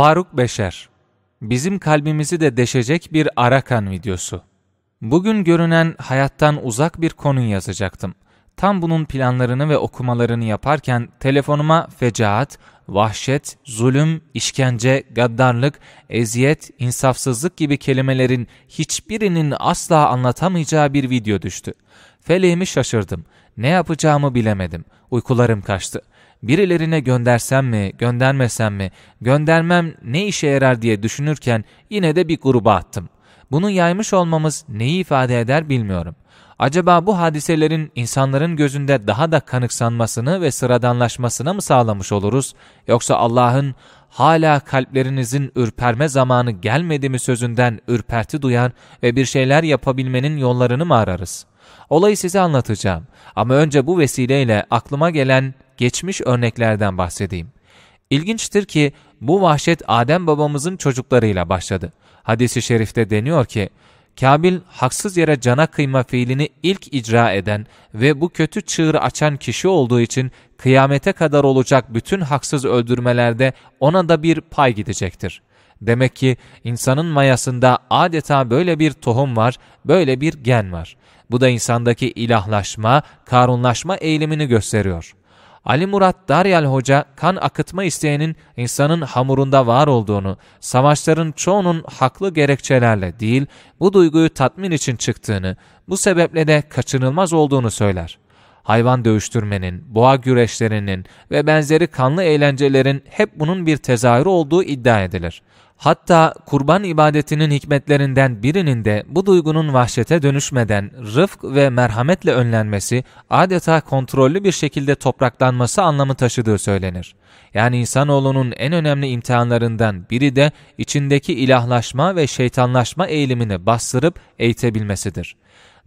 Faruk Beşer Bizim kalbimizi de deşecek bir Arakan videosu. Bugün görünen hayattan uzak bir konu yazacaktım. Tam bunun planlarını ve okumalarını yaparken telefonuma fecaat, vahşet, zulüm, işkence, gaddarlık, eziyet, insafsızlık gibi kelimelerin hiçbirinin asla anlatamayacağı bir video düştü. Feleğimi şaşırdım. Ne yapacağımı bilemedim. Uykularım kaçtı birilerine göndersem mi, göndermesem mi, göndermem ne işe yarar diye düşünürken yine de bir gruba attım. Bunu yaymış olmamız neyi ifade eder bilmiyorum. Acaba bu hadiselerin insanların gözünde daha da kanıksanmasını ve sıradanlaşmasına mı sağlamış oluruz? Yoksa Allah'ın hala kalplerinizin ürperme zamanı gelmedi mi sözünden ürperti duyan ve bir şeyler yapabilmenin yollarını mı ararız? Olayı size anlatacağım ama önce bu vesileyle aklıma gelen geçmiş örneklerden bahsedeyim. İlginçtir ki bu vahşet Adem babamızın çocuklarıyla başladı. Hadis-i şerifte deniyor ki, Kabil haksız yere cana kıyma fiilini ilk icra eden ve bu kötü çığır açan kişi olduğu için kıyamete kadar olacak bütün haksız öldürmelerde ona da bir pay gidecektir. Demek ki insanın mayasında adeta böyle bir tohum var, böyle bir gen var. Bu da insandaki ilahlaşma, karunlaşma eğilimini gösteriyor.'' Ali Murat Daryal Hoca kan akıtma isteyenin insanın hamurunda var olduğunu, savaşların çoğunun haklı gerekçelerle değil bu duyguyu tatmin için çıktığını, bu sebeple de kaçınılmaz olduğunu söyler. Hayvan dövüştürmenin, boğa güreşlerinin ve benzeri kanlı eğlencelerin hep bunun bir tezahürü olduğu iddia edilir. Hatta kurban ibadetinin hikmetlerinden birinin de bu duygunun vahşete dönüşmeden rıfk ve merhametle önlenmesi, adeta kontrollü bir şekilde topraklanması anlamı taşıdığı söylenir. Yani insanoğlunun en önemli imtihanlarından biri de içindeki ilahlaşma ve şeytanlaşma eğilimini bastırıp eğitebilmesidir.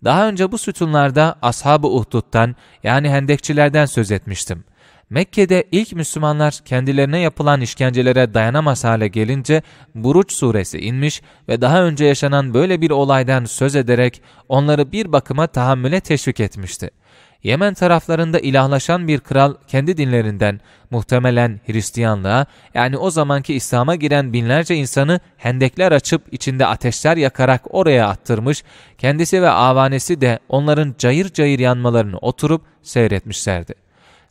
Daha önce bu sütunlarda ashab-ı uhdud'dan yani hendekçilerden söz etmiştim. Mekke'de ilk Müslümanlar kendilerine yapılan işkencelere dayanamaz hale gelince Buruç suresi inmiş ve daha önce yaşanan böyle bir olaydan söz ederek onları bir bakıma tahammüle teşvik etmişti. Yemen taraflarında ilahlaşan bir kral kendi dinlerinden muhtemelen Hristiyanlığa yani o zamanki İslam'a giren binlerce insanı hendekler açıp içinde ateşler yakarak oraya attırmış, kendisi ve avanesi de onların cayır cayır yanmalarını oturup seyretmişlerdi.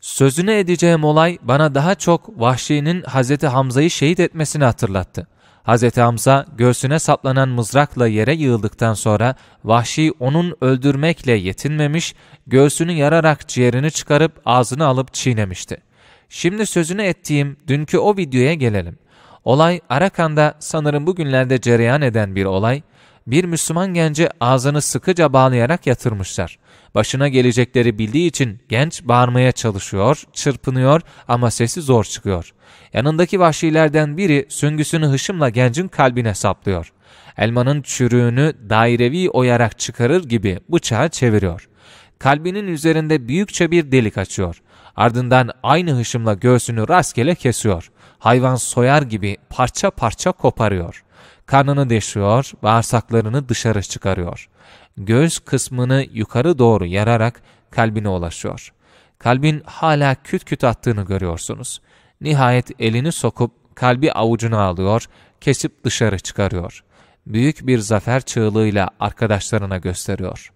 Sözünü edeceğim olay bana daha çok Vahşi'nin Hazreti Hamza'yı şehit etmesini hatırlattı. Hazreti Hamza göğsüne saplanan mızrakla yere yığıldıktan sonra Vahşi onun öldürmekle yetinmemiş, göğsünü yararak ciğerini çıkarıp ağzını alıp çiğnemişti. Şimdi sözünü ettiğim dünkü o videoya gelelim. Olay Arakan'da sanırım bugünlerde cereyan eden bir olay bir Müslüman genci ağzını sıkıca bağlayarak yatırmışlar. Başına gelecekleri bildiği için genç bağırmaya çalışıyor, çırpınıyor ama sesi zor çıkıyor. Yanındaki vahşilerden biri süngüsünü hışımla gencin kalbine saplıyor. Elmanın çürüğünü dairevi oyarak çıkarır gibi bıçağı çeviriyor. Kalbinin üzerinde büyükçe bir delik açıyor. Ardından aynı hışımla göğsünü rastgele kesiyor. Hayvan soyar gibi parça parça koparıyor.'' karnını deşiyor, bağırsaklarını dışarı çıkarıyor. Göğüs kısmını yukarı doğru yararak kalbine ulaşıyor. Kalbin hala küt küt attığını görüyorsunuz. Nihayet elini sokup kalbi avucuna alıyor, kesip dışarı çıkarıyor. Büyük bir zafer çığlığıyla arkadaşlarına gösteriyor.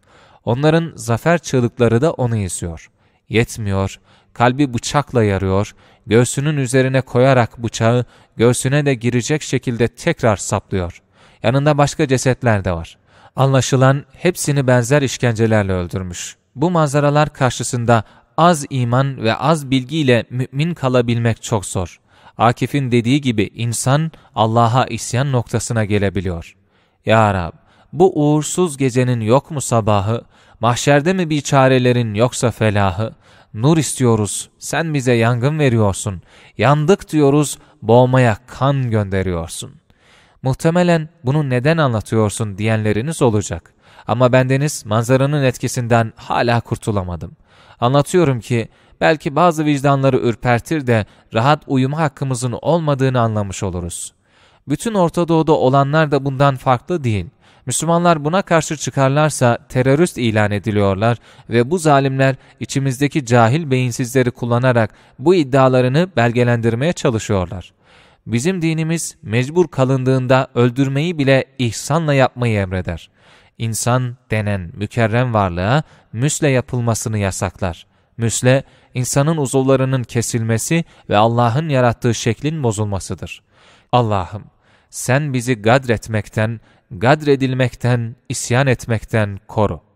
Onların zafer çığlıkları da onu izliyor. Yetmiyor, kalbi bıçakla yarıyor, göğsünün üzerine koyarak bıçağı göğsüne de girecek şekilde tekrar saplıyor. Yanında başka cesetler de var. Anlaşılan hepsini benzer işkencelerle öldürmüş. Bu manzaralar karşısında az iman ve az bilgiyle mümin kalabilmek çok zor. Akif'in dediği gibi insan Allah'a isyan noktasına gelebiliyor. Ya Rab, bu uğursuz gecenin yok mu sabahı, mahşerde mi bir çarelerin yoksa felahı, nur istiyoruz, sen bize yangın veriyorsun. Yandık diyoruz, boğmaya kan gönderiyorsun. Muhtemelen bunu neden anlatıyorsun diyenleriniz olacak. Ama bendeniz manzaranın etkisinden hala kurtulamadım. Anlatıyorum ki belki bazı vicdanları ürpertir de rahat uyuma hakkımızın olmadığını anlamış oluruz. Bütün Orta Doğu'da olanlar da bundan farklı değil. Müslümanlar buna karşı çıkarlarsa terörist ilan ediliyorlar ve bu zalimler içimizdeki cahil beyinsizleri kullanarak bu iddialarını belgelendirmeye çalışıyorlar. Bizim dinimiz mecbur kalındığında öldürmeyi bile ihsanla yapmayı emreder. İnsan denen mükerrem varlığa müsle yapılmasını yasaklar. Müsle, insanın uzuvlarının kesilmesi ve Allah'ın yarattığı şeklin bozulmasıdır. Allah'ım, sen bizi gadretmekten, gadredilmekten, isyan etmekten koru.